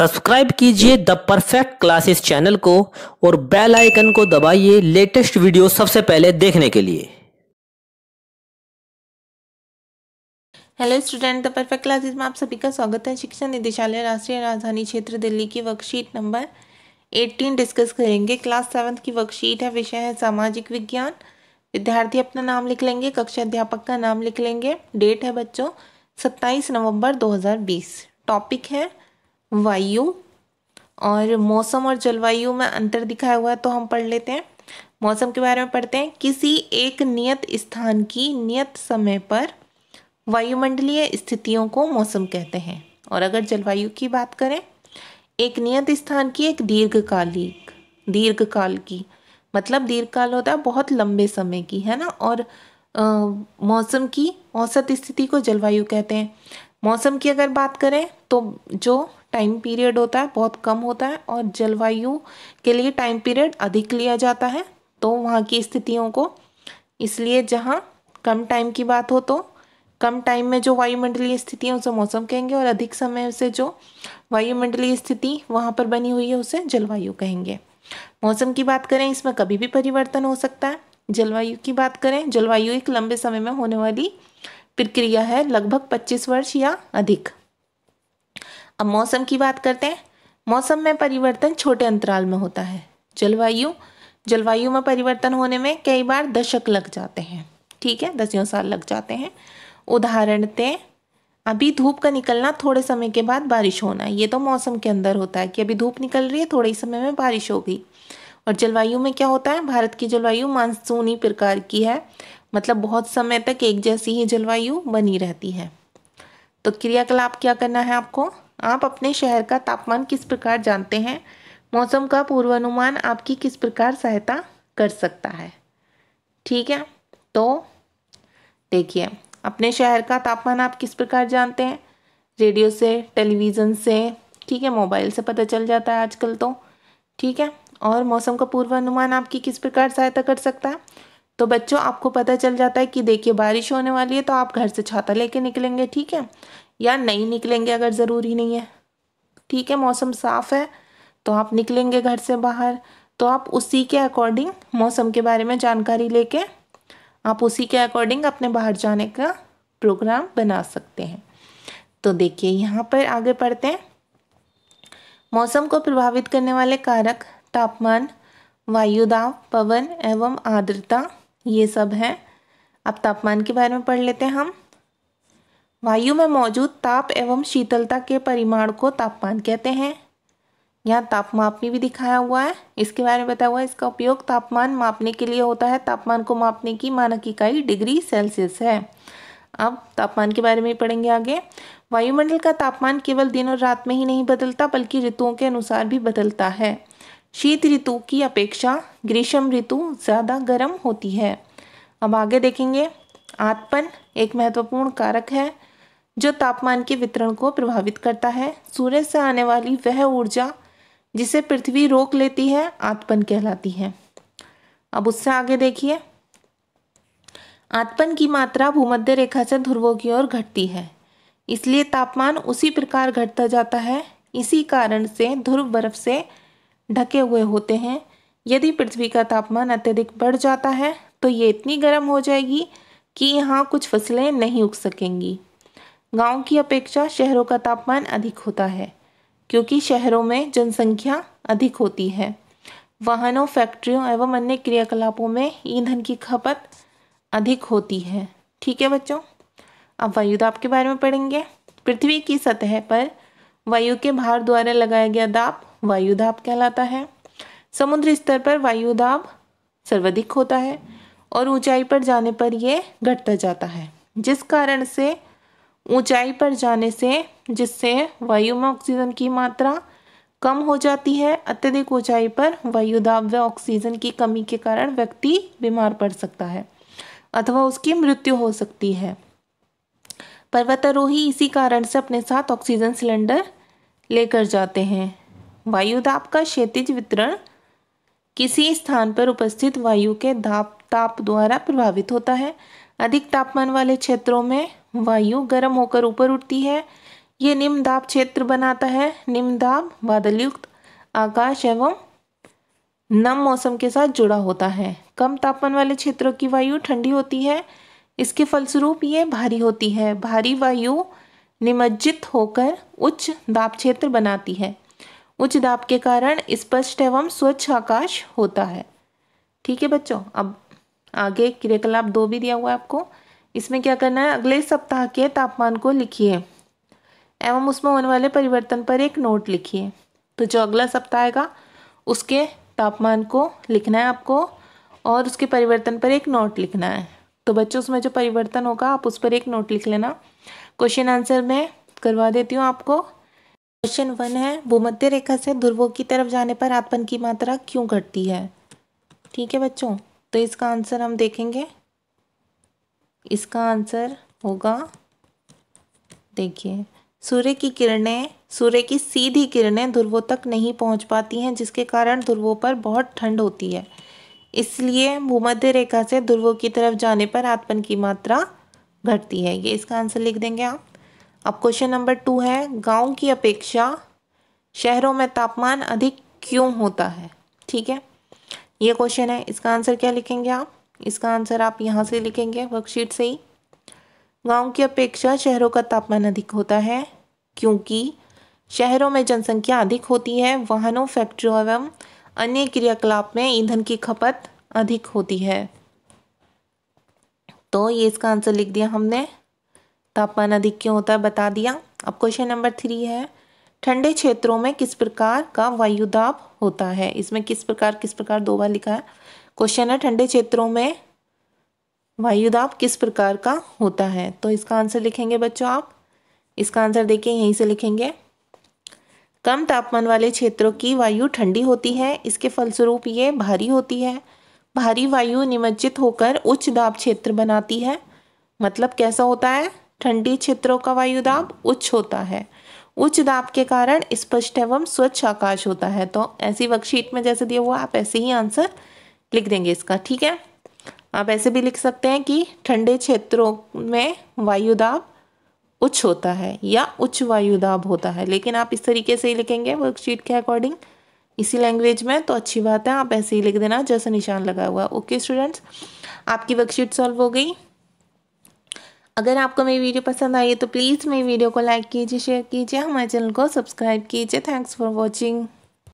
subscribe कीजिए the perfect classes channel को और बेल आइकन को दबाइए लेटेस्ट वीडियो सबसे पहले देखने के लिए hello student the perfect classes में आप सभी का स्वागत है शिक्षा निदेशालय राष्ट्रीय राजधानी क्षेत्र दिल्ली की वर्कशीट नंबर 18 डिस्कस करेंगे क्लास सेवन्थ की वर्कशीट है विषय है सामाजिक विज्ञान विद्यार्थी अपना नाम लिख लेंगे कक्षा अध्यापक का नाम लिख लेंगे डेट है बच्चों सत्ताईस नवंबर दो टॉपिक है वायु और मौसम और जलवायु में अंतर दिखाया हुआ है तो हम पढ़ लेते हैं मौसम के बारे में पढ़ते हैं किसी एक नियत स्थान की नियत समय पर वायुमंडलीय स्थितियों को मौसम कहते हैं और अगर जलवायु की बात करें एक नियत स्थान की एक दीर्घकालिक दीर्घकाल की मतलब दीर्घकाल होता है बहुत लंबे समय की है ना और मौसम की औसत स्थिति को जलवायु कहते हैं मौसम की अगर बात करें तो जो टाइम पीरियड होता है बहुत कम होता है और जलवायु के लिए टाइम पीरियड अधिक लिया जाता है तो वहाँ की स्थितियों को इसलिए जहाँ कम टाइम की बात हो तो कम टाइम में जो वायुमंडलीय स्थिति है उसे मौसम कहेंगे और अधिक समय से जो वायुमंडलीय स्थिति वहाँ पर बनी हुई है उसे जलवायु कहेंगे मौसम की बात करें इसमें कभी भी परिवर्तन हो सकता है जलवायु की बात करें जलवायु एक लंबे समय में होने वाली प्रक्रिया है लगभग 25 वर्ष या अधिक अब मौसम की बात करते हैं मौसम में परिवर्तन छोटे अंतराल में होता है जलवायु जलवायु में परिवर्तन होने में कई बार दशक लग जाते हैं ठीक है दसियों साल लग जाते हैं उदाहरणते अभी धूप का निकलना थोड़े समय के बाद बारिश होना ये तो मौसम के अंदर होता है कि अभी धूप निकल रही है थोड़े ही समय में बारिश हो गई और जलवायु में क्या होता है भारत की जलवायु मानसूनी प्रकार की है मतलब बहुत समय तक एक जैसी ही जलवायु बनी रहती है तो क्रियाकलाप क्या करना है आपको आप अपने शहर का तापमान किस प्रकार जानते हैं मौसम का पूर्वानुमान आपकी किस प्रकार सहायता कर सकता है ठीक है तो देखिए अपने शहर का तापमान आप किस प्रकार जानते हैं रेडियो से टेलीविज़न से ठीक है मोबाइल से पता चल जाता है आजकल तो ठीक है और मौसम का पूर्वानुमान आपकी किस प्रकार सहायता कर सकता है तो बच्चों आपको पता चल जाता है कि देखिए बारिश होने वाली है तो आप घर से छाता लेके निकलेंगे ठीक है या नहीं निकलेंगे अगर ज़रूरी नहीं है ठीक है मौसम साफ़ है तो आप निकलेंगे घर से बाहर तो आप उसी के अकॉर्डिंग मौसम के बारे में जानकारी लेके आप उसी के अकॉर्डिंग अपने बाहर जाने का प्रोग्राम बना सकते हैं तो देखिए यहाँ पर आगे पढ़ते हैं मौसम को प्रभावित करने वाले कारक तापमान वायुदाब पवन एवं आर्द्रता ये सब हैं अब तापमान के बारे में पढ़ लेते हैं हम वायु में मौजूद ताप एवं शीतलता के परिमाण को तापमान कहते हैं यहाँ ताप मापनी भी दिखाया हुआ है इसके बारे में बताया हुआ है इसका उपयोग तापमान मापने के लिए होता है तापमान को मापने की मानक इकाई डिग्री सेल्सियस है अब तापमान के बारे में पढ़ेंगे आगे वायुमंडल का तापमान केवल दिन और रात में ही नहीं बदलता बल्कि ऋतुओं के अनुसार भी बदलता है शीत ऋतु की अपेक्षा ग्रीष्म ऋतु ज़्यादा गर्म होती है अब आगे देखेंगे आत्पन एक महत्वपूर्ण कारक है जो तापमान के वितरण को प्रभावित करता है सूर्य से आने वाली वह ऊर्जा जिसे पृथ्वी रोक लेती है आत्पन कहलाती है अब उससे आगे देखिए आत्पन की मात्रा भूमध्य रेखा से ध्रुवों की ओर घटती है इसलिए तापमान उसी प्रकार घटता जाता है इसी कारण से ध्रुव बर्फ से ढके हुए होते हैं यदि पृथ्वी का तापमान अत्यधिक बढ़ जाता है तो ये इतनी गर्म हो जाएगी कि यहाँ कुछ फसलें नहीं उग सकेंगी गांव की अपेक्षा शहरों का तापमान अधिक होता है क्योंकि शहरों में जनसंख्या अधिक होती है वाहनों फैक्ट्रियों एवं अन्य क्रियाकलापों में ईंधन की खपत अधिक होती है ठीक है बच्चों अब दाब के बारे में पढ़ेंगे पृथ्वी की सतह पर वायु के भार द्वारा लगाया गया दाब दाब कहलाता है समुद्र स्तर पर वायु दाब सर्वाधिक होता है और ऊंचाई पर जाने पर यह घटता जाता है जिस कारण से ऊंचाई पर जाने से जिससे वायु में ऑक्सीजन की मात्रा कम हो जाती है अत्यधिक ऊंचाई पर वायु दाब व ऑक्सीजन की कमी के कारण व्यक्ति बीमार पड़ सकता है अथवा उसकी मृत्यु हो सकती है पर्वतारोही इसी कारण से अपने साथ ऑक्सीजन सिलेंडर लेकर जाते हैं वायु दाब का क्षेत्रिज वितरण किसी स्थान पर उपस्थित वायु के दाप ताप द्वारा प्रभावित होता है अधिक तापमान वाले क्षेत्रों में वायु गर्म होकर ऊपर उठती है ये निम्न दाब क्षेत्र बनाता है निम्न दाब बादलयुक्त आकाश एवं नम मौसम के साथ जुड़ा होता है कम तापमान वाले क्षेत्रों की वायु ठंडी होती है इसके फलस्वरूप ये भारी होती है भारी वायु निमज्जित होकर उच्च दाब क्षेत्र बनाती है उच्च दाब के कारण स्पष्ट एवं स्वच्छ आकाश होता है ठीक है बच्चों अब आगे क्रियाकलाप दो भी दिया हुआ है आपको इसमें क्या करना है अगले सप्ताह के तापमान को लिखिए एवं उसमें होने वाले परिवर्तन पर एक नोट लिखिए तो जो अगला सप्ताह आएगा उसके तापमान को लिखना है आपको और उसके परिवर्तन पर एक नोट लिखना है तो बच्चों उसमें जो परिवर्तन होगा आप उस पर एक नोट लिख लेना क्वेश्चन आंसर मैं करवा देती हूँ आपको क्वेश्चन वन है भूमध्य रेखा से ध्रुवों की तरफ जाने पर आपन की मात्रा क्यों घटती है ठीक है बच्चों तो इसका आंसर हम देखेंगे इसका आंसर होगा देखिए सूर्य की किरणें सूर्य की सीधी किरणें ध्रुवों तक नहीं पहुंच पाती हैं जिसके कारण ध्रुवों पर बहुत ठंड होती है इसलिए भूमध्य रेखा से ध्रुवों की तरफ जाने पर आत्मन की मात्रा घटती है ये इसका आंसर लिख देंगे आप अब क्वेश्चन नंबर टू है गांव की अपेक्षा शहरों में तापमान अधिक क्यों होता है ठीक है ये क्वेश्चन है इसका आंसर क्या लिखेंगे आप इसका आंसर आप यहाँ से लिखेंगे वर्कशीट से ही गांव की अपेक्षा शहरों का तापमान अधिक होता है क्योंकि शहरों में जनसंख्या अधिक होती है वाहनों फैक्ट्रियों एवं अन्य क्रियाकलाप में ईंधन की खपत अधिक होती है तो ये इसका आंसर लिख दिया हमने तापमान अधिक क्यों होता है बता दिया अब क्वेश्चन नंबर थ्री है ठंडे क्षेत्रों में किस प्रकार का वायुदाब होता है इसमें किस प्रकार किस प्रकार दो बार लिखा है क्वेश्चन है ठंडे क्षेत्रों में वायुदाब किस प्रकार का होता है तो इसका आंसर लिखेंगे बच्चों आप इसका आंसर देखिए यहीं से लिखेंगे कम तापमान वाले क्षेत्रों की वायु ठंडी होती है इसके फलस्वरूप ये भारी होती है भारी वायु निमज्जित होकर उच्च दाब क्षेत्र बनाती है मतलब कैसा होता है ठंडी क्षेत्रों का वायु दाब उच्च होता है उच्च दाब के कारण स्पष्ट एवं स्वच्छ आकाश होता है तो ऐसी वर्कशीट में जैसे दिया हुआ आप ऐसे ही आंसर लिख देंगे इसका ठीक है आप ऐसे भी लिख सकते हैं कि ठंडे क्षेत्रों में वायु दाब उच्च होता है या उच्च वायु दाब होता है लेकिन आप इस तरीके से ही लिखेंगे वर्कशीट के अकॉर्डिंग इसी लैंग्वेज में तो अच्छी बात है आप ऐसे ही लिख देना जैसा निशान लगा हुआ ओके स्टूडेंट्स आपकी वर्कशीट सॉल्व हो गई अगर आपको मेरी वीडियो पसंद आई है तो प्लीज़ मेरी वीडियो को लाइक कीजिए शेयर कीजिए हमारे चैनल को सब्सक्राइब कीजिए थैंक्स फॉर वॉचिंग